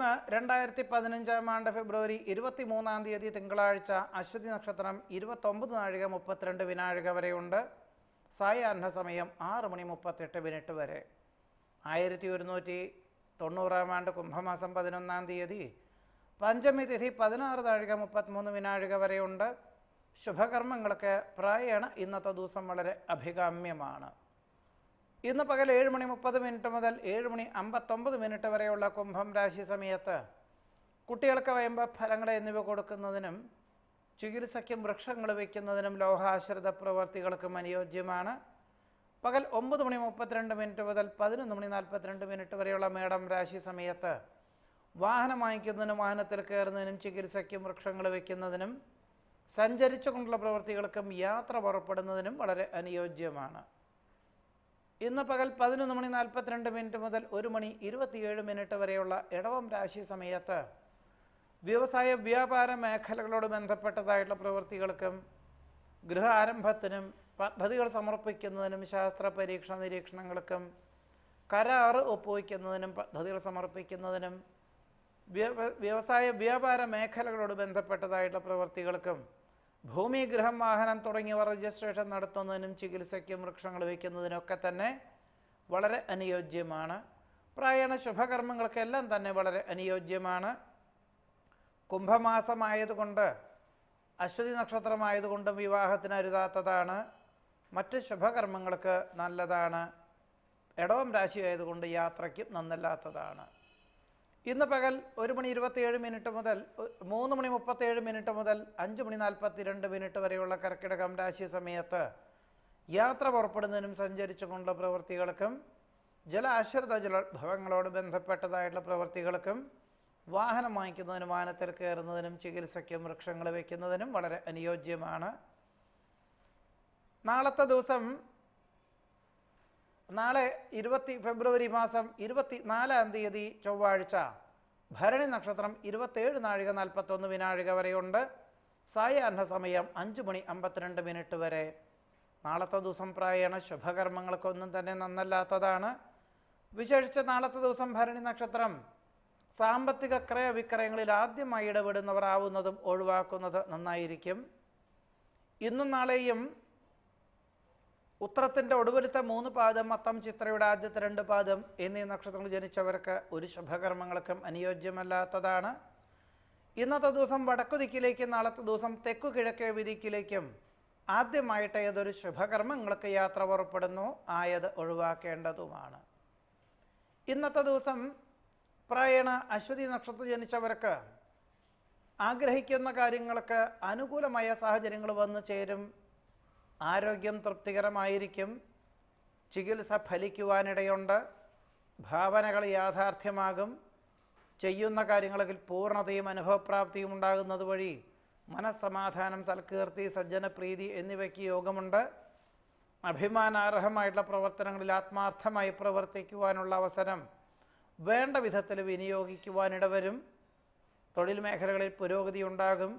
ഇന്ന് രണ്ടായിരത്തി പതിനഞ്ചാം ആണ്ട് ഫെബ്രുവരി ഇരുപത്തി മൂന്നാം തീയതി തിങ്കളാഴ്ച അശ്വതി നക്ഷത്രം ഇരുപത്തൊമ്പത് നാഴിക മുപ്പത്തിരണ്ട് വിനാഴിക വരെയുണ്ട് സായാഹ്ന സമയം ആറ് മണി മുപ്പത്തെട്ട് മിനിറ്റ് വരെ ആയിരത്തി ഒരുന്നൂറ്റി തൊണ്ണൂറാം ആണ്ട് കുംഭമാസം പതിനൊന്നാം തീയതി പഞ്ചമി തിഥി പതിനാറ് താഴിക മുപ്പത്തിമൂന്ന് വിനാഴിക വരെയുണ്ട് ശുഭകർമ്മങ്ങൾക്ക് പ്രായണ ഇന്നത്തെ ദിവസം വളരെ അഭികാമ്യമാണ് ഇന്ന് പകൽ ഏഴ് മണി മുപ്പത് മിനിറ്റ് മുതൽ ഏഴ് മണി അമ്പത്തൊമ്പത് മിനിറ്റ് വരെയുള്ള കുംഭം രാശി സമയത്ത് കുട്ടികൾക്ക് വയമ്പ ഫലങ്ങൾ എന്നിവ കൊടുക്കുന്നതിനും ചികിത്സയ്ക്കും വൃക്ഷങ്ങൾ വയ്ക്കുന്നതിനും ലോഹാശ്രിത പ്രവർത്തികൾക്കും അനുയോജ്യമാണ് പകൽ ഒമ്പത് മണി മുപ്പത്തിരണ്ട് മിനിറ്റ് മുതൽ പതിനൊന്ന് മണി നാൽപ്പത്തിരണ്ട് മിനിറ്റ് വരെയുള്ള മേടം രാശി സമയത്ത് വാഹനം വാങ്ങിക്കുന്നതിനും വാഹനത്തിൽ കയറുന്നതിനും ചികിത്സയ്ക്കും വൃക്ഷങ്ങൾ വയ്ക്കുന്നതിനും സഞ്ചരിച്ചുകൊണ്ടുള്ള പ്രവൃത്തികൾക്കും യാത്ര പുറപ്പെടുന്നതിനും വളരെ അനുയോജ്യമാണ് ഇന്ന് പകൽ പതിനൊന്ന് മണി നാൽപ്പത്തിരണ്ട് മിനിറ്റ് മുതൽ ഒരു മണി ഇരുപത്തിയേഴ് മിനിറ്റ് വരെയുള്ള ഇടവം രാശി സമയത്ത് വ്യവസായ വ്യാപാര മേഖലകളോട് ബന്ധപ്പെട്ടതായിട്ടുള്ള പ്രവൃത്തികൾക്കും ഗൃഹ ആരംഭത്തിനും പദ്ധതികൾ സമർപ്പിക്കുന്നതിനും ശാസ്ത്ര പരീക്ഷണ നിരീക്ഷണങ്ങൾക്കും കരാർ ഒപ്പുവയ്ക്കുന്നതിനും പദ്ധതികൾ സമർപ്പിക്കുന്നതിനും വ്യവസായ വ്യാപാര മേഖലകളോട് ബന്ധപ്പെട്ടതായിട്ടുള്ള പ്രവൃത്തികൾക്കും ഭൂമി ഗൃഹം വാഹനം തുടങ്ങിയവ രജിസ്ട്രേഷൻ നടത്തുന്നതിനും ചികിത്സയ്ക്കും വൃക്ഷങ്ങൾ വയ്ക്കുന്നതിനൊക്കെ തന്നെ വളരെ അനുയോജ്യമാണ് പ്രായണ ശുഭകർമ്മങ്ങൾക്കെല്ലാം തന്നെ വളരെ അനുയോജ്യമാണ് കുംഭമാസമായതുകൊണ്ട് അശ്വതി നക്ഷത്രമായതുകൊണ്ടും വിവാഹത്തിന് അരുതാത്തതാണ് മറ്റ് ശുഭകർമ്മങ്ങൾക്ക് നല്ലതാണ് എടവം രാശിയായതുകൊണ്ട് യാത്രയ്ക്കും നന്നല്ലാത്തതാണ് ഇന്ന് പകൽ ഒരു മണി ഇരുപത്തിയേഴ് മിനിറ്റ് മുതൽ മൂന്ന് മണി മുപ്പത്തേഴ് മിനിറ്റ് മുതൽ അഞ്ച് മണി നാൽപ്പത്തിരണ്ട് മിനിറ്റ് വരെയുള്ള കർക്കിടകം രാശി സമയത്ത് യാത്ര പുറപ്പെടുന്നതിനും സഞ്ചരിച്ചുകൊണ്ടുള്ള പ്രവൃത്തികൾക്കും ജല ആശ്രിത ബന്ധപ്പെട്ടതായിട്ടുള്ള പ്രവൃത്തികൾക്കും വാഹനം വാങ്ങിക്കുന്നതിനും വാഹനത്തിൽ കയറുന്നതിനും ചികിത്സയ്ക്കും വൃക്ഷങ്ങൾ വയ്ക്കുന്നതിനും വളരെ അനുയോജ്യമാണ് നാളത്തെ ദിവസം നാളെ ഇരുപത്തി ഫെബ്രുവരി മാസം ഇരുപത്തി നാലാം തീയതി ചൊവ്വാഴ്ച ഭരണി നക്ഷത്രം ഇരുപത്തേഴ് നാഴിക നാൽപ്പത്തൊന്ന് വിനാഴിക വരെയുണ്ട് സായാഹ്ന സമയം അഞ്ച് മണി അമ്പത്തിരണ്ട് മിനിറ്റ് വരെ നാളത്തെ ദിവസം പ്രായണ ശുഭകർമ്മങ്ങൾക്കൊന്നും തന്നെ നന്നല്ലാത്തതാണ് വിശേഷിച്ച് നാളത്തെ ദിവസം ഭരണി നക്ഷത്രം സാമ്പത്തിക ക്രയവിക്രയങ്ങളിൽ ആദ്യമായി ഇടപെടുന്നവരാവുന്നതും ഒഴിവാക്കുന്നത് നന്നായിരിക്കും ഇന്നും നാളെയും ഉത്തരത്തിൻ്റെ ഒടുവിലത്തെ മൂന്ന് പാദം മത്തം ചിത്രയുടെ ആദ്യത്തെ രണ്ട് പാദം എന്നീ നക്ഷത്രങ്ങൾ ജനിച്ചവർക്ക് ഒരു ശുഭകർമ്മങ്ങൾക്കും അനുയോജ്യമല്ലാത്തതാണ് ഇന്നത്തെ ദിവസം വടക്കു ദിക്കിലേക്കും നാളത്തെ ദിവസം തെക്കു കിഴക്കേ വിധിക്കിലേക്കും ആദ്യമായിട്ട് ഏതൊരു ശുഭകർമ്മങ്ങൾക്ക് യാത്ര പുറപ്പെടുന്നു ആയത് ഒഴിവാക്കേണ്ടതുമാണ് ഇന്നത്തെ ദിവസം പ്രായണ അശ്വതി നക്ഷത്രം ജനിച്ചവർക്ക് ആഗ്രഹിക്കുന്ന കാര്യങ്ങൾക്ക് അനുകൂലമായ സാഹചര്യങ്ങൾ വന്നു ചേരും ആരോഗ്യം തൃപ്തികരമായിരിക്കും ചികിത്സ ഫലിക്കുവാനിടയുണ്ട് ഭാവനകൾ യാഥാർത്ഥ്യമാകും ചെയ്യുന്ന കാര്യങ്ങളിൽ പൂർണ്ണതയും അനുഭവപ്രാപ്തിയും ഉണ്ടാകുന്നത് വഴി മനസ്സമാധാനം സൽകീർത്തി സജ്ജനപ്രീതി എന്നിവയ്ക്ക് യോഗമുണ്ട് അഭിമാനാർഹമായിട്ടുള്ള പ്രവർത്തനങ്ങളിൽ ആത്മാർത്ഥമായി പ്രവർത്തിക്കുവാനുള്ള അവസരം വേണ്ട വിധത്തിൽ വിനിയോഗിക്കുവാനിടവരും തൊഴിൽ മേഖലകളിൽ പുരോഗതി ഉണ്ടാകും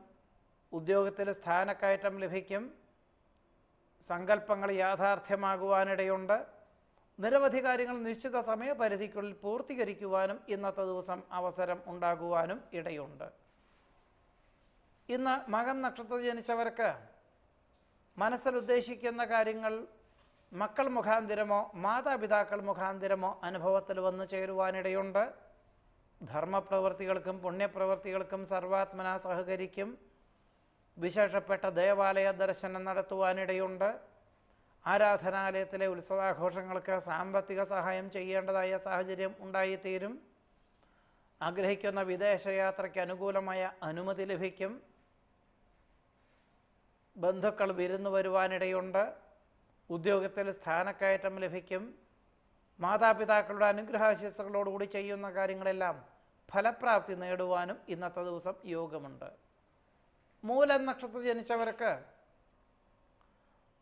ഉദ്യോഗത്തിൽ സ്ഥാനക്കയറ്റം ലഭിക്കും സങ്കല്പങ്ങൾ യാഥാർത്ഥ്യമാകുവാനിടയുണ്ട് നിരവധി കാര്യങ്ങൾ നിശ്ചിത സമയപരിധിക്കുള്ളിൽ പൂർത്തീകരിക്കുവാനും ഇന്നത്തെ ദിവസം അവസരം ഉണ്ടാകുവാനും ഇടയുണ്ട് ഇന്ന് മകൻ നക്ഷത്രം ജനിച്ചവർക്ക് മനസ്സിൽ ഉദ്ദേശിക്കുന്ന കാര്യങ്ങൾ മക്കൾ മുഖാന്തിരമോ മാതാപിതാക്കൾ മുഖാന്തിരമോ അനുഭവത്തിൽ വന്നു ചേരുവാനിടയുണ്ട് ധർമ്മപ്രവൃത്തികൾക്കും പുണ്യപ്രവൃത്തികൾക്കും സർവാത്മന സഹകരിക്കും വിശേഷപ്പെട്ട ദേവാലയ ദർശനം നടത്തുവാനിടയുണ്ട് ആരാധനാലയത്തിലെ ഉത്സവാഘോഷങ്ങൾക്ക് സാമ്പത്തിക സഹായം ചെയ്യേണ്ടതായ സാഹചര്യം ഉണ്ടായിത്തീരും ആഗ്രഹിക്കുന്ന വിദേശയാത്രയ്ക്ക് അനുകൂലമായ അനുമതി ലഭിക്കും ബന്ധുക്കൾ വിരുന്നു വരുവാനിടയുണ്ട് ഉദ്യോഗത്തിൽ സ്ഥാനക്കയറ്റം ലഭിക്കും മാതാപിതാക്കളുടെ അനുഗ്രഹാശിസുകളോടുകൂടി ചെയ്യുന്ന കാര്യങ്ങളെല്ലാം ഫലപ്രാപ്തി നേടുവാനും ഇന്നത്തെ ദിവസം യോഗമുണ്ട് മൂല നക്ഷത്രത്തിൽ ജനിച്ചവർക്ക്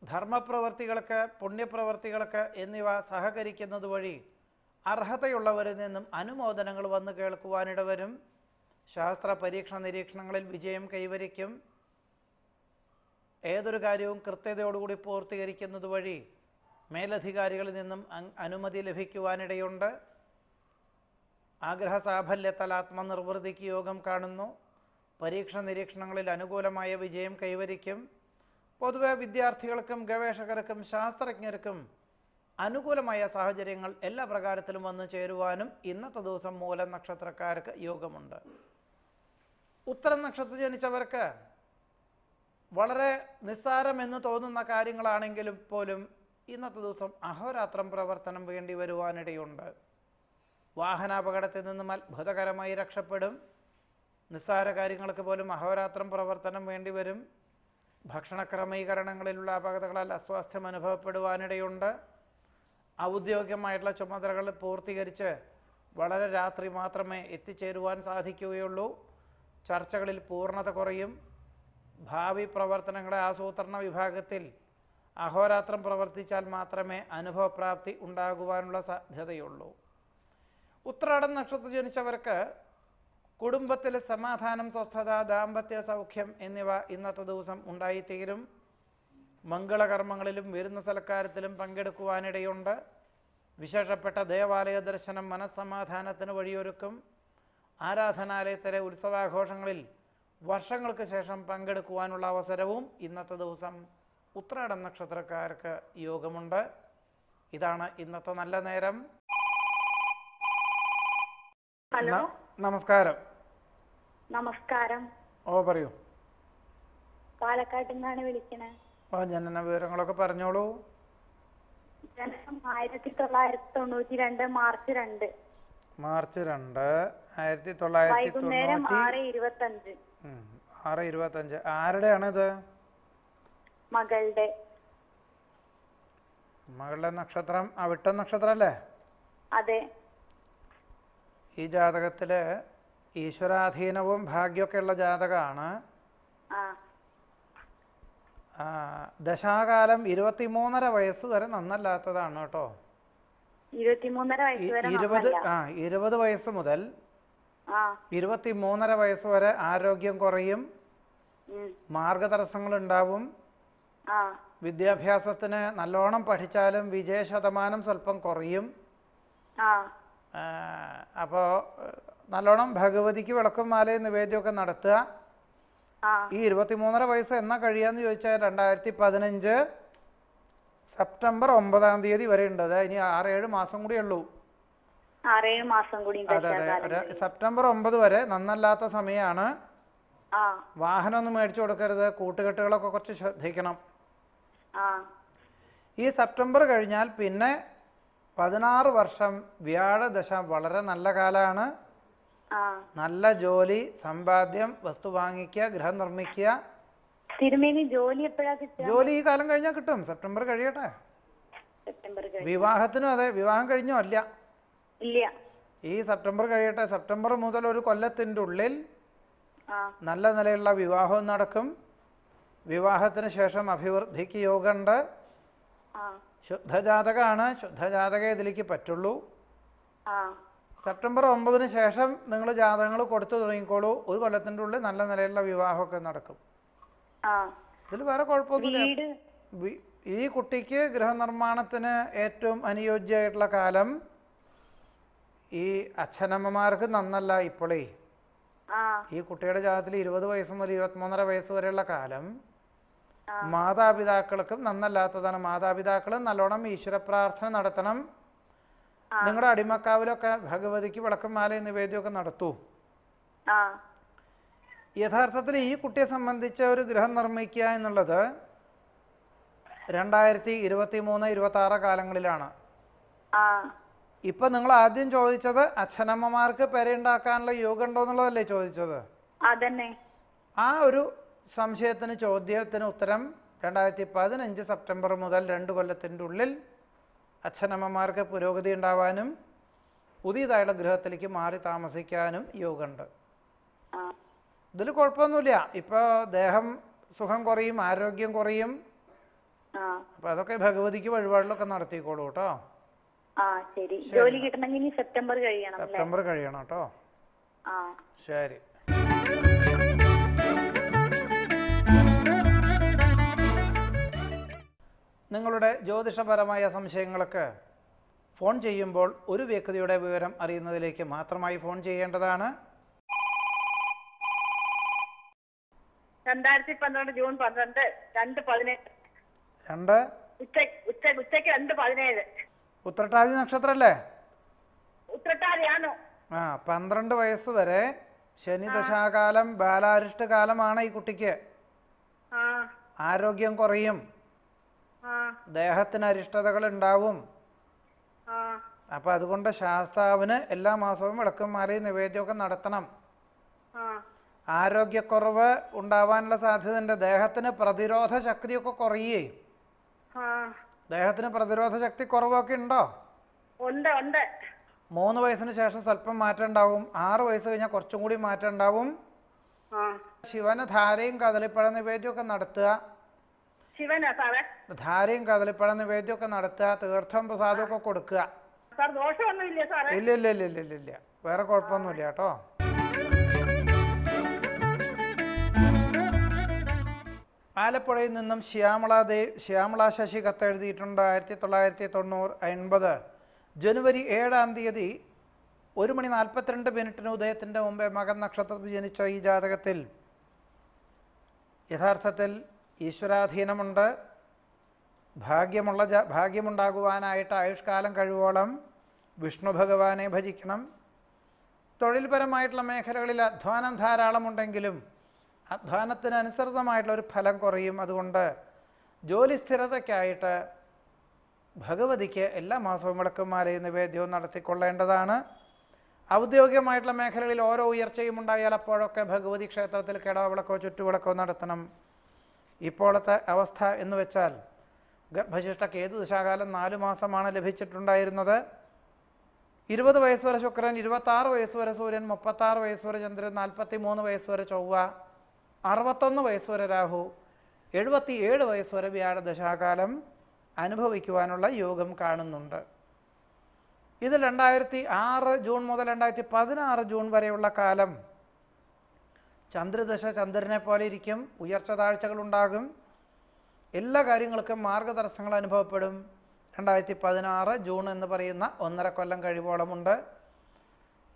ധർമ്മപ്രവർത്തികൾക്ക് പുണ്യപ്രവർത്തികൾക്ക് എന്നിവ സഹകരിക്കുന്നത് വഴി അർഹതയുള്ളവരിൽ നിന്നും അനുമോദനങ്ങൾ വന്നു കേൾക്കുവാനിടവരും ശാസ്ത്ര പരീക്ഷണ നിരീക്ഷണങ്ങളിൽ വിജയം കൈവരിക്കും ഏതൊരു കാര്യവും കൃത്യതയോടുകൂടി പൂർത്തീകരിക്കുന്നത് വഴി മേലധികാരികളിൽ നിന്നും അനുമതി ലഭിക്കുവാനിടയുണ്ട് ആഗ്രഹ സാഫല്യത്താൽ ആത്മനിർവൃതിക്ക് യോഗം കാണുന്നു പരീക്ഷ നിരീക്ഷണങ്ങളിൽ അനുകൂലമായ വിജയം കൈവരിക്കും പൊതുവെ വിദ്യാർത്ഥികൾക്കും ഗവേഷകർക്കും ശാസ്ത്രജ്ഞർക്കും അനുകൂലമായ സാഹചര്യങ്ങൾ എല്ലാ പ്രകാരത്തിലും വന്നു ചേരുവാനും ഇന്നത്തെ ദിവസം മൂല നക്ഷത്രക്കാർക്ക് യോഗമുണ്ട് ഉത്തരം നക്ഷത്ര ജനിച്ചവർക്ക് വളരെ നിസ്സാരമെന്ന് തോന്നുന്ന കാര്യങ്ങളാണെങ്കിലും പോലും ഇന്നത്തെ ദിവസം അഹോരാത്രം പ്രവർത്തനം വേണ്ടി വരുവാനിടയുണ്ട് വാഹനാപകടത്തിൽ നിന്നും അത്ഭുതകരമായി രക്ഷപ്പെടും നിസ്സാര കാര്യങ്ങൾക്ക് പോലും അഹോരാത്രം പ്രവർത്തനം വേണ്ടിവരും ഭക്ഷണക്രമീകരണങ്ങളിലുള്ള അപകടങ്ങളാൽ അസ്വാസ്ഥ്യം അനുഭവപ്പെടുവാനിടയുണ്ട് ഔദ്യോഗികമായിട്ടുള്ള ചുമതലകൾ പൂർത്തീകരിച്ച് വളരെ രാത്രി മാത്രമേ എത്തിച്ചേരുവാൻ സാധിക്കുകയുള്ളൂ ചർച്ചകളിൽ പൂർണ്ണത കുറയും ഭാവി പ്രവർത്തനങ്ങളെ ആസൂത്രണ വിഭാഗത്തിൽ അഹോരാത്രം പ്രവർത്തിച്ചാൽ മാത്രമേ അനുഭവപ്രാപ്തി ഉണ്ടാകുവാനുള്ള സാധ്യതയുള്ളൂ ഉത്രാടൻ നക്ഷത്രം ജനിച്ചവർക്ക് കുടുംബത്തിൽ സമാധാനം സ്വസ്ഥത ദാമ്പത്യ സൗഖ്യം എന്നിവ ഇന്നത്തെ ദിവസം ഉണ്ടായിത്തീരും മംഗളകർമ്മങ്ങളിലും വിരുന്ന സൽക്കാരത്തിലും പങ്കെടുക്കുവാനിടയുണ്ട് വിശേഷപ്പെട്ട ദേവാലയ ദർശനം മനസ്സമാധാനത്തിന് വഴിയൊരുക്കും ആരാധനാലയത്തിലെ ഉത്സവാഘോഷങ്ങളിൽ വർഷങ്ങൾക്ക് ശേഷം പങ്കെടുക്കുവാനുള്ള അവസരവും ഇന്നത്തെ ദിവസം ഉത്രാട നക്ഷത്രക്കാർക്ക് യോഗമുണ്ട് ഇതാണ് ഇന്നത്തെ നല്ല നേരം നമസ്കാരം നമസ്കാരം ഓ പറയൂ പാലക്കാട്ടിൽ നിന്നാണ് വിളിക്കണേ ആ എന്നാ വിവരങ്ങളൊക്കെ പറഞ്ഞോളൂ ജനനം ആയിരത്തി തൊള്ളായിരത്തി തൊണ്ണൂറ്റി രണ്ട് മാർച്ച് രണ്ട് മാർച്ച് രണ്ട് ആയിരത്തി തൊള്ളായിരത്തി ആറ് ഇരുപത്തഞ്ച് ഇത് മകളുടെ മകളുടെ നക്ഷത്രം അവിട്ട നക്ഷത്രം അല്ലേ അതെ ഈ ജാതകത്തില് ഈശ്വരാധീനവും ഉള്ള ജാതകമാണ് ദശാകാലം ഇരുപത്തിമൂന്നര വയസ്സ് വരെ നന്നല്ലാത്തതാണ് കേട്ടോ ഇരുപത് ആ ഇരുപത് വയസ്സ് മുതൽ ഇരുപത്തിമൂന്നര വയസ്സ് വരെ ആരോഗ്യം കുറയും മാർഗതടസ്സങ്ങൾ ഉണ്ടാവും വിദ്യാഭ്യാസത്തിന് നല്ലോണം പഠിച്ചാലും വിജയ ശതമാനം സ്വല്പം കുറയും അപ്പോൾ നല്ലോണം ഭഗവതിക്ക് വിളക്കും മാലയും നിവേദ്യമൊക്കെ നടത്തുക ഈ ഇരുപത്തിമൂന്നര വയസ്സ് എന്നാ കഴിയാന്ന് ചോദിച്ചാൽ രണ്ടായിരത്തി പതിനഞ്ച് സെപ്റ്റംബർ ഒമ്പതാം തീയതി വരെ ഉണ്ട് അതായത് ഇനി ആറേഴ് മാസം കൂടി ഉള്ളൂ അതെ അതെ സെപ്റ്റംബർ ഒമ്പത് വരെ നന്നല്ലാത്ത സമയമാണ് വാഹനമൊന്നും മേടിച്ചു കൊടുക്കരുത് കൂട്ടുകെട്ടുകളൊക്കെ കുറച്ച് ശ്രദ്ധിക്കണം ഈ സെപ്റ്റംബർ കഴിഞ്ഞാൽ പിന്നെ പതിനാറ് വർഷം വ്യാഴദശ വളരെ നല്ല കാലമാണ് നല്ല ജോലി സമ്പാദ്യം വസ്തു വാങ്ങിക്കുക ഗൃഹം നിർമ്മിക്കുക തിരുമേനി ജോലി എപ്പോഴാ ഈ കാലം കഴിഞ്ഞാൽ കിട്ടും സെപ്റ്റംബർ കഴിയട്ടെ വിവാഹത്തിനും അതെ വിവാഹം കഴിഞ്ഞോ അല്ല ഇല്ല ഈ സെപ്റ്റംബർ കഴിയട്ടെ സെപ്റ്റംബർ മുതൽ ഒരു കൊല്ലത്തിന്റെ ഉള്ളിൽ നല്ല നിലയുള്ള വിവാഹവും നടക്കും വിവാഹത്തിന് ശേഷം അഭിവൃദ്ധിക്ക് യോഗമുണ്ട് ശുദ്ധജാതകമാണ് ശുദ്ധജാതക ഇതിലേക്ക് പറ്റുള്ളൂ സെപ്റ്റംബർ ഒമ്പതിന് ശേഷം നിങ്ങൾ ജാതകങ്ങൾ കൊടുത്തു തുടങ്ങിക്കോളൂ ഒരു കൊല്ലത്തിന്റെ ഉള്ളിൽ നല്ല നിലയിലുള്ള വിവാഹമൊക്കെ നടക്കും ഇതിൽ വേറെ കുഴപ്പമൊന്നുമില്ല ഈ കുട്ടിക്ക് ഗൃഹനിർമ്മാണത്തിന് ഏറ്റവും അനുയോജ്യമായിട്ടുള്ള കാലം ഈ അച്ഛനമ്മമാർക്ക് നന്നല്ല ഇപ്പോഴേ ഈ കുട്ടിയുടെ ജാതത്തിൽ ഇരുപത് വയസ്സ് മുതൽ ഇരുപത്തിമൂന്നര വയസ്സ് വരെയുള്ള കാലം മാതാപിതാക്കൾക്കും നന്നല്ലാത്തതാണ് മാതാപിതാക്കളും നല്ലോണം ഈശ്വര പ്രാർത്ഥന നടത്തണം നിങ്ങളുടെ അടിമക്കാവിലൊക്കെ ഭഗവതിക്ക് വിളക്കന്മാല നിവേദ്യമൊക്കെ നടത്തൂ യഥാർത്ഥത്തിൽ ഈ കുട്ടിയെ സംബന്ധിച്ച ഒരു ഗ്രഹം നിർമ്മിക്കുക എന്നുള്ളത് രണ്ടായിരത്തി ഇരുപത്തി മൂന്ന് ഇരുപത്തി ആറ് കാലങ്ങളിലാണ് ഇപ്പൊ നിങ്ങൾ ആദ്യം ചോദിച്ചത് അച്ഛനമ്മമാർക്ക് പെരയുണ്ടാക്കാനുള്ള യോഗം ഉണ്ടോ എന്നുള്ളതല്ലേ ചോദിച്ചത് ആ ഒരു സംശയത്തിന് ചോദ്യത്തിന് ഉത്തരം രണ്ടായിരത്തി പതിനഞ്ച് സെപ്റ്റംബർ മുതൽ രണ്ട് കൊല്ലത്തിൻ്റെ ഉള്ളിൽ അച്ഛനമ്മമാർക്ക് പുരോഗതി ഉണ്ടാവാനും പുതിയതായുള്ള ഗൃഹത്തിലേക്ക് മാറി താമസിക്കാനും യോഗമുണ്ട് ഇതിൽ കുഴപ്പമൊന്നുമില്ല ഇപ്പോൾ ദേഹം സുഖം കുറയും ആരോഗ്യം കുറയും അപ്പം അതൊക്കെ ഭഗവതിക്ക് വഴിപാടിലൊക്കെ നടത്തിക്കോളൂ കേട്ടോ ജോലി സെപ്റ്റംബർ കഴിയണം സെപ്റ്റംബർ കഴിയണം കേട്ടോ ശരി നിങ്ങളുടെ ജ്യോതിഷപരമായ സംശയങ്ങൾക്ക് ഫോൺ ചെയ്യുമ്പോൾ ഒരു വ്യക്തിയുടെ വിവരം അറിയുന്നതിലേക്ക് മാത്രമായി ഫോൺ ചെയ്യേണ്ടതാണ് രണ്ടായിരത്തി പന്ത്രണ്ട് ജൂൺ പന്ത്രണ്ട് രണ്ട് പതിനേഴ് രണ്ട് ഉച്ചക്ക് രണ്ട് പതിനേഴ് ഉത്രട്ടാതി നക്ഷത്രല്ലേ ഉത്രട്ടാതിയാണോ ആ പന്ത്രണ്ട് വയസ്സ് വരെ ശനി ദശാകാലം ബാലാരിഷ്ട കാലമാണ് ഈ കുട്ടിക്ക് ആരോഗ്യം കുറയും ദേഹത്തിന് അരിഷ്ടതകൾ ഉണ്ടാവും അപ്പൊ അതുകൊണ്ട് ശാസ്താവിന് എല്ലാ മാസവും വിളക്കും മാറി നിവേദ്യമൊക്കെ നടത്തണം ആരോഗ്യക്കുറവ് ഉണ്ടാവാനുള്ള ഉണ്ട് ദേഹത്തിന് പ്രതിരോധ ശക്തിയൊക്കെ കുറയേ ദേഹത്തിന് പ്രതിരോധ ശക്തി കുറവൊക്കെ ഉണ്ടോ ഉണ്ട് ഉണ്ട് മൂന്ന് വയസ്സിന് ശേഷം സ്വല്പം മാറ്റം ഉണ്ടാവും ആറ് വയസ്സ് കഴിഞ്ഞാൽ കുറച്ചും കൂടി മാറ്റം ഉണ്ടാവും ശിവന് ധാരയും കദളിപ്പഴ നിവേദ്യമൊക്കെ നടത്തുക ശിവനാ ധാരയും കദളിപ്പഴം നിവേദ്യമൊക്കെ നടത്തുക തീർത്ഥം ഒക്കെ കൊടുക്കുക സാർ ഇല്ല ഇല്ല ഇല്ല ഇല്ല വേറെ കുഴപ്പമൊന്നുമില്ല കേട്ടോ ആലപ്പുഴയിൽ നിന്നും ശ്യാമള ദേ ശ്യാമള ശശി കത്തെഴുതിയിട്ടുണ്ട് ആയിരത്തി തൊള്ളായിരത്തി തൊണ്ണൂറ് എൺപത് ജനുവരി ഏഴാം തീയതി ഒരു മണി നാൽപ്പത്തിരണ്ട് മിനിറ്റിന് ഉദയത്തിൻ്റെ മുമ്പേ മകൻ നക്ഷത്രത്തിൽ ജനിച്ച ഈ ജാതകത്തിൽ യഥാർത്ഥത്തിൽ ഈശ്വരാധീനമുണ്ട് ഭാഗ്യമുള്ള ജ ഭാഗ്യമുണ്ടാകുവാനായിട്ട് ആയുഷ്കാലം കഴിവോളം വിഷ്ണു ഭഗവാനെ ഭജിക്കണം തൊഴിൽപരമായിട്ടുള്ള മേഖലകളിൽ അധ്വാനം ധാരാളമുണ്ടെങ്കിലും അധ്വാനത്തിനനുസൃതമായിട്ടുള്ള ഒരു ഫലം കുറയും അതുകൊണ്ട് ജോലി സ്ഥിരതയ്ക്കായിട്ട് ഭഗവതിക്ക് എല്ലാ മാസവും വിളക്കുമാലയും നിവേദ്യവും നടത്തിക്കൊള്ളേണ്ടതാണ് ഔദ്യോഗികമായിട്ടുള്ള മേഖലകളിൽ ഓരോ ഉയർച്ചയും ഉണ്ടായാൽ അപ്പോഴൊക്കെ ഭഗവതി ക്ഷേത്രത്തിൽ കിടവിളക്കോ ചുറ്റുവിളക്കോ നടത്തണം ഇപ്പോഴത്തെ അവസ്ഥ എന്ന് വെച്ചാൽ ഗർഭശിഷ്ടക്ക് ഏത് ദശാകാലം നാല് മാസമാണ് ലഭിച്ചിട്ടുണ്ടായിരുന്നത് ഇരുപത് വയസ്സ് വരെ ശുക്രൻ ഇരുപത്താറ് വയസ്സ് വരെ സൂര്യൻ മുപ്പത്താറ് വയസ്സ് വരെ ചന്ദ്രൻ നാൽപ്പത്തി മൂന്ന് വയസ്സ് വരെ ചൊവ്വ അറുപത്തൊന്ന് വയസ്സ് വരെ രാഹു എഴുപത്തി ഏഴ് വയസ്സ് വരെ വ്യാഴ ദശാകാലം അനുഭവിക്കുവാനുള്ള യോഗം കാണുന്നുണ്ട് ഇത് രണ്ടായിരത്തി ആറ് ജൂൺ മുതൽ രണ്ടായിരത്തി പതിനാറ് ജൂൺ വരെയുള്ള കാലം ചന്ദ്രദശ ചന്ദ്രനെ പോലെ ഇരിക്കും ഉയർച്ച താഴ്ചകൾ ഉണ്ടാകും എല്ലാ കാര്യങ്ങൾക്കും മാർഗതടസ്സങ്ങൾ അനുഭവപ്പെടും രണ്ടായിരത്തി പതിനാറ് ജൂൺ എന്ന് പറയുന്ന ഒന്നര കൊല്ലം കഴിവോളമുണ്ട്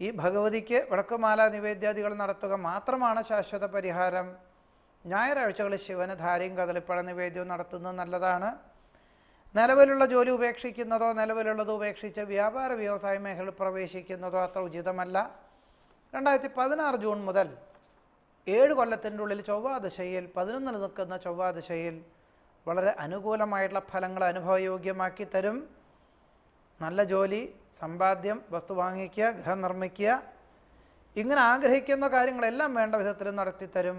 ഈ ഭഗവതിക്ക് വിളക്കുമാല നിവേദ്യാദികൾ നടത്തുക മാത്രമാണ് ശാശ്വത പരിഹാരം ഞായറാഴ്ചകളിൽ ശിവന് ധാരയും കദളിപ്പഴ നിവേദ്യവും നടത്തുന്നത് നല്ലതാണ് നിലവിലുള്ള ജോലി ഉപേക്ഷിക്കുന്നതോ നിലവിലുള്ളത് ഉപേക്ഷിച്ച് വ്യാപാര വ്യവസായ മേഖലയിൽ പ്രവേശിക്കുന്നതോ അത്ര ഉചിതമല്ല രണ്ടായിരത്തി പതിനാറ് ജൂൺ മുതൽ ഏഴ് കൊല്ലത്തിൻ്റെ ഉള്ളിൽ ചൊവ്വാദശയിൽ പതിനൊന്ന് നിൽക്കുന്ന ചൊവ്വാദശയിൽ വളരെ അനുകൂലമായിട്ടുള്ള ഫലങ്ങൾ അനുഭവയോഗ്യമാക്കി തരും നല്ല ജോലി സമ്പാദ്യം വസ്തു വാങ്ങിക്കുക ഗൃഹം നിർമ്മിക്കുക ഇങ്ങനെ ആഗ്രഹിക്കുന്ന കാര്യങ്ങളെല്ലാം വേണ്ട വിധത്തിൽ നടത്തിത്തരും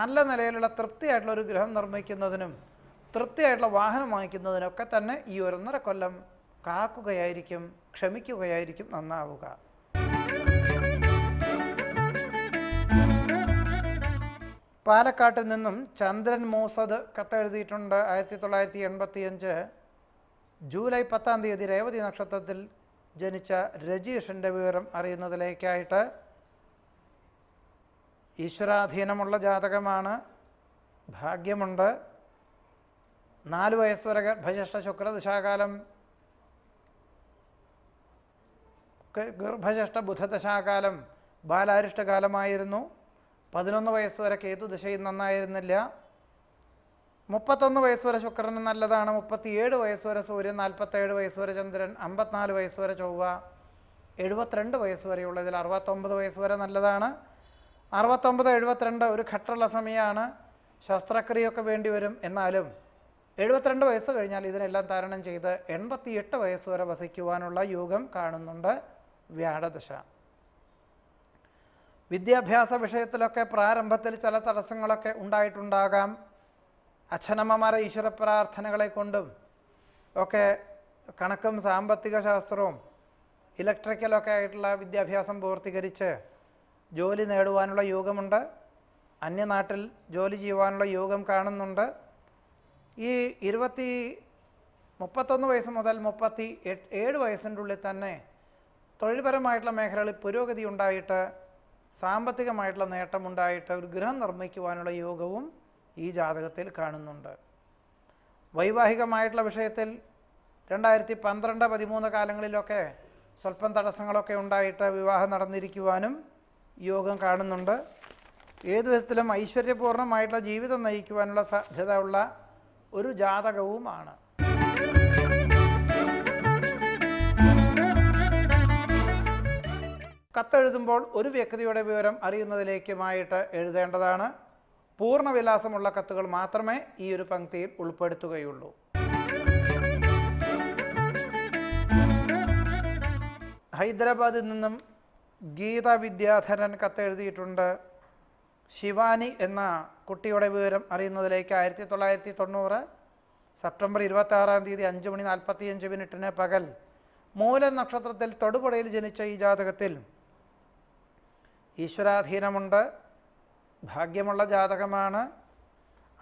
നല്ല നിലയിലുള്ള തൃപ്തിയായിട്ടുള്ള ഒരു ഗൃഹം നിർമ്മിക്കുന്നതിനും തൃപ്തിയായിട്ടുള്ള വാഹനം വാങ്ങിക്കുന്നതിനൊക്കെ തന്നെ ഈ ഒരൊന്നര കൊല്ലം കാക്കുകയായിരിക്കും ക്ഷമിക്കുകയായിരിക്കും നന്നാവുക പാലക്കാട്ടിൽ നിന്നും ചന്ദ്രൻ മോസദ് കത്തെഴുതിയിട്ടുണ്ട് ആയിരത്തി തൊള്ളായിരത്തി എൺപത്തി അഞ്ച് ജൂലൈ പത്താം തീയതി രേവതി നക്ഷത്രത്തിൽ ജനിച്ച രജീഷിൻ്റെ വിവരം അറിയുന്നതിലേക്കായിട്ട് ഈശ്വരാധീനമുള്ള ജാതകമാണ് ഭാഗ്യമുണ്ട് നാല് വയസ്സുവരെ ഗർഭശിഷ്ട ശുക്രദശാകാലം ഗർഭശിഷ്ട ബുധദശാകാലം ബാലാരിഷ്ടകാലമായിരുന്നു പതിനൊന്ന് വയസ്സ് വരെ കേതു ദശയും നന്നായിരുന്നില്ല മുപ്പത്തൊന്ന് വയസ്സ് വരെ ശുക്രന് നല്ലതാണ് മുപ്പത്തിയേഴ് വയസ്സ് വരെ സൂര്യൻ നാൽപ്പത്തേഴ് വയസ്സ് വരെ ചന്ദ്രൻ അമ്പത്തിനാല് വയസ്സ് വരെ ചൊവ്വ എഴുപത്തിരണ്ട് വയസ്സ് വരെയുള്ളതിൽ അറുപത്തൊമ്പത് വയസ്സ് വരെ നല്ലതാണ് അറുപത്തൊമ്പത് എഴുപത്തിരണ്ട് ഒരു ഘട്ടമുള്ള സമയമാണ് ശസ്ത്രക്രിയയൊക്കെ വേണ്ടി വരും എന്നാലും എഴുപത്തിരണ്ട് വയസ്സ് കഴിഞ്ഞാൽ ഇതിനെല്ലാം തരണം ചെയ്ത് എൺപത്തിയെട്ട് വയസ്സ് വരെ വസിക്കുവാനുള്ള യോഗം കാണുന്നുണ്ട് വ്യാഴദശ വിദ്യാഭ്യാസ വിഷയത്തിലൊക്കെ പ്രാരംഭത്തിൽ ചില തടസ്സങ്ങളൊക്കെ ഉണ്ടായിട്ടുണ്ടാകാം അച്ഛനമ്മമാരെ ഈശ്വര പ്രാർത്ഥനകളെ കൊണ്ടും ഒക്കെ കണക്കും സാമ്പത്തിക ശാസ്ത്രവും ഇലക്ട്രിക്കലൊക്കെ ആയിട്ടുള്ള വിദ്യാഭ്യാസം പൂർത്തീകരിച്ച് ജോലി നേടുവാനുള്ള യോഗമുണ്ട് അന്യനാട്ടിൽ ജോലി ചെയ്യുവാനുള്ള യോഗം കാണുന്നുണ്ട് ഈ ഇരുപത്തി മുപ്പത്തൊന്ന് വയസ്സ് മുതൽ മുപ്പത്തി ഏഴ് വയസ്സിൻ്റെ ഉള്ളിൽ തന്നെ തൊഴിൽപരമായിട്ടുള്ള മേഖലകളിൽ പുരോഗതി ഉണ്ടായിട്ട് സാമ്പത്തികമായിട്ടുള്ള നേട്ടമുണ്ടായിട്ട് ഒരു ഗൃഹം നിർമ്മിക്കുവാനുള്ള യോഗവും ഈ ജാതകത്തിൽ കാണുന്നുണ്ട് വൈവാഹികമായിട്ടുള്ള വിഷയത്തിൽ രണ്ടായിരത്തി പന്ത്രണ്ട് പതിമൂന്ന് കാലങ്ങളിലൊക്കെ സ്വല്പം തടസ്സങ്ങളൊക്കെ ഉണ്ടായിട്ട് വിവാഹം നടന്നിരിക്കുവാനും യോഗം കാണുന്നുണ്ട് ഏതു വിധത്തിലും ഐശ്വര്യപൂർണ്ണമായിട്ടുള്ള ജീവിതം നയിക്കുവാനുള്ള സാധ്യത ഉള്ള ഒരു ജാതകവുമാണ് കത്തെഴുതുമ്പോൾ ഒരു വ്യക്തിയുടെ വിവരം അറിയുന്നതിലേക്കുമായിട്ട് എഴുതേണ്ടതാണ് പൂർണ്ണവിലാസമുള്ള കത്തുകൾ മാത്രമേ ഈ ഒരു പങ്ക്തിയിൽ ഉൾപ്പെടുത്തുകയുള്ളൂ ഹൈദരാബാദിൽ നിന്നും ഗീത വിദ്യാധരൻ കത്തെഴുതിയിട്ടുണ്ട് ശിവാനി എന്ന കുട്ടിയുടെ വിവരം അറിയുന്നതിലേക്ക് ആയിരത്തി തൊള്ളായിരത്തി തൊണ്ണൂറ് സെപ്റ്റംബർ ഇരുപത്തി ആറാം തീയതി അഞ്ച് മണി നാൽപ്പത്തിയഞ്ച് മിനിറ്റിന് പകൽ മൂലനക്ഷത്രത്തിൽ നക്ഷത്രത്തിൽ തൊടുപുഴയിൽ ജനിച്ച ഈ ജാതകത്തിൽ ഈശ്വരാധീനമുണ്ട് ഭാഗ്യമുള്ള ജാതകമാണ്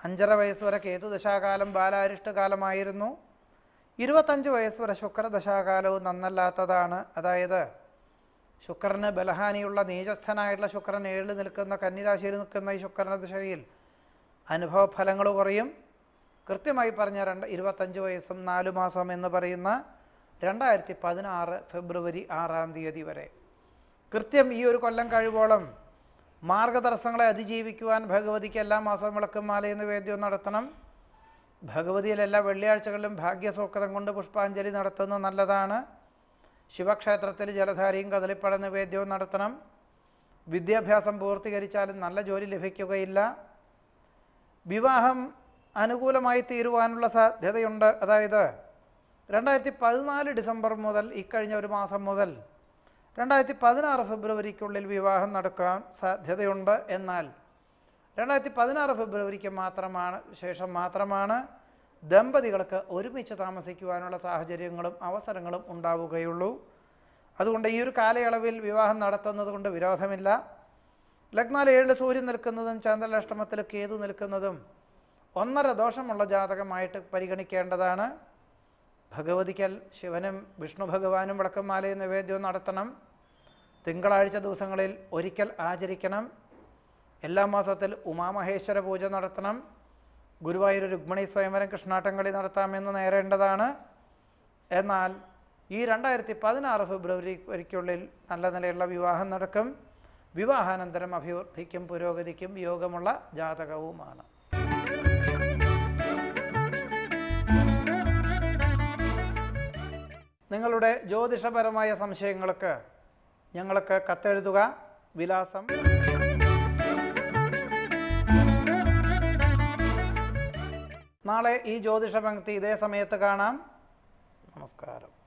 അഞ്ചര വയസ്സ് വരെ കേതുദശാകാലം ബാലാരിഷ്ട കാലമായിരുന്നു ഇരുപത്തഞ്ച് വയസ്സ് വരെ ശുക്രദശാകാലവും നന്നല്ലാത്തതാണ് അതായത് ശുക്രന് ബലഹാനിയുള്ള നീചസ്ഥനായിട്ടുള്ള ശുക്രൻ ഏഴിൽ നിൽക്കുന്ന കന്നിരാശിയിൽ നിൽക്കുന്ന ഈ ശുക്രന ദശയിൽ അനുഭവഫലങ്ങൾ കുറയും കൃത്യമായി പറഞ്ഞ രണ്ട് ഇരുപത്തഞ്ച് വയസ്സും നാലു മാസം എന്ന് പറയുന്ന രണ്ടായിരത്തി പതിനാറ് ഫെബ്രുവരി ആറാം തീയതി വരെ കൃത്യം ഈ ഒരു കൊല്ലം കഴിവോളം മാർഗതടസ്സങ്ങളെ അതിജീവിക്കുവാൻ ഭഗവതിക്ക് എല്ലാ മാസവും മാലയെന്ന് വേദ്യം നടത്തണം ഭഗവതിയിൽ എല്ലാ വെള്ളിയാഴ്ചകളിലും ഭാഗ്യസൂക്തം കൊണ്ട് പുഷ്പാഞ്ജലി നടത്തുന്നത് നല്ലതാണ് ശിവക്ഷേത്രത്തിൽ ജലധാരയും കദളിപ്പട നിവേദ്യവും നടത്തണം വിദ്യാഭ്യാസം പൂർത്തീകരിച്ചാലും നല്ല ജോലി ലഭിക്കുകയില്ല വിവാഹം അനുകൂലമായി തീരുവാനുള്ള സാധ്യതയുണ്ട് അതായത് രണ്ടായിരത്തി പതിനാല് ഡിസംബർ മുതൽ ഇക്കഴിഞ്ഞ ഒരു മാസം മുതൽ രണ്ടായിരത്തി പതിനാറ് ഫെബ്രുവരിക്കുള്ളിൽ വിവാഹം നടക്കാൻ സാധ്യതയുണ്ട് എന്നാൽ രണ്ടായിരത്തി പതിനാറ് ഫെബ്രുവരിക്ക് മാത്രമാണ് ശേഷം മാത്രമാണ് ദമ്പതികൾക്ക് ഒരുമിച്ച് താമസിക്കുവാനുള്ള സാഹചര്യങ്ങളും അവസരങ്ങളും ഉണ്ടാവുകയുള്ളൂ അതുകൊണ്ട് ഈ ഒരു കാലയളവിൽ വിവാഹം നടത്തുന്നത് കൊണ്ട് വിരോധമില്ല ലഗ്നാൽ ഏഴിൽ സൂര്യൻ നിൽക്കുന്നതും ചന്ദ്രലഷ്ടമത്തിൽ കേതു നിൽക്കുന്നതും ഒന്നര ദോഷമുള്ള ജാതകമായിട്ട് പരിഗണിക്കേണ്ടതാണ് ഭഗവതിക്കൽ ശിവനും വിഷ്ണു ഭഗവാനും മാലയും നിവേദ്യവും നടത്തണം തിങ്കളാഴ്ച ദിവസങ്ങളിൽ ഒരിക്കൽ ആചരിക്കണം എല്ലാ മാസത്തിൽ ഉമാമഹേശ്വര പൂജ നടത്തണം ഗുരുവായൂർ രുക്മിണി സ്വയംവരം കൃഷ്ണാട്ടംകളി നടത്താമെന്ന് നേരേണ്ടതാണ് എന്നാൽ ഈ രണ്ടായിരത്തി പതിനാറ് വരിക്കുള്ളിൽ നല്ല നിലയുള്ള വിവാഹം നടക്കും വിവാഹാനന്തരം അഭിവൃദ്ധിക്കും പുരോഗതിക്കും യോഗമുള്ള ജാതകവുമാണ് നിങ്ങളുടെ ജ്യോതിഷപരമായ സംശയങ്ങൾക്ക് ഞങ്ങൾക്ക് കത്തെഴുതുക വിലാസം നാളെ ഈ ജ്യോതിഷ പങ്ക്തി ഇതേ സമയത്ത് കാണാം നമസ്കാരം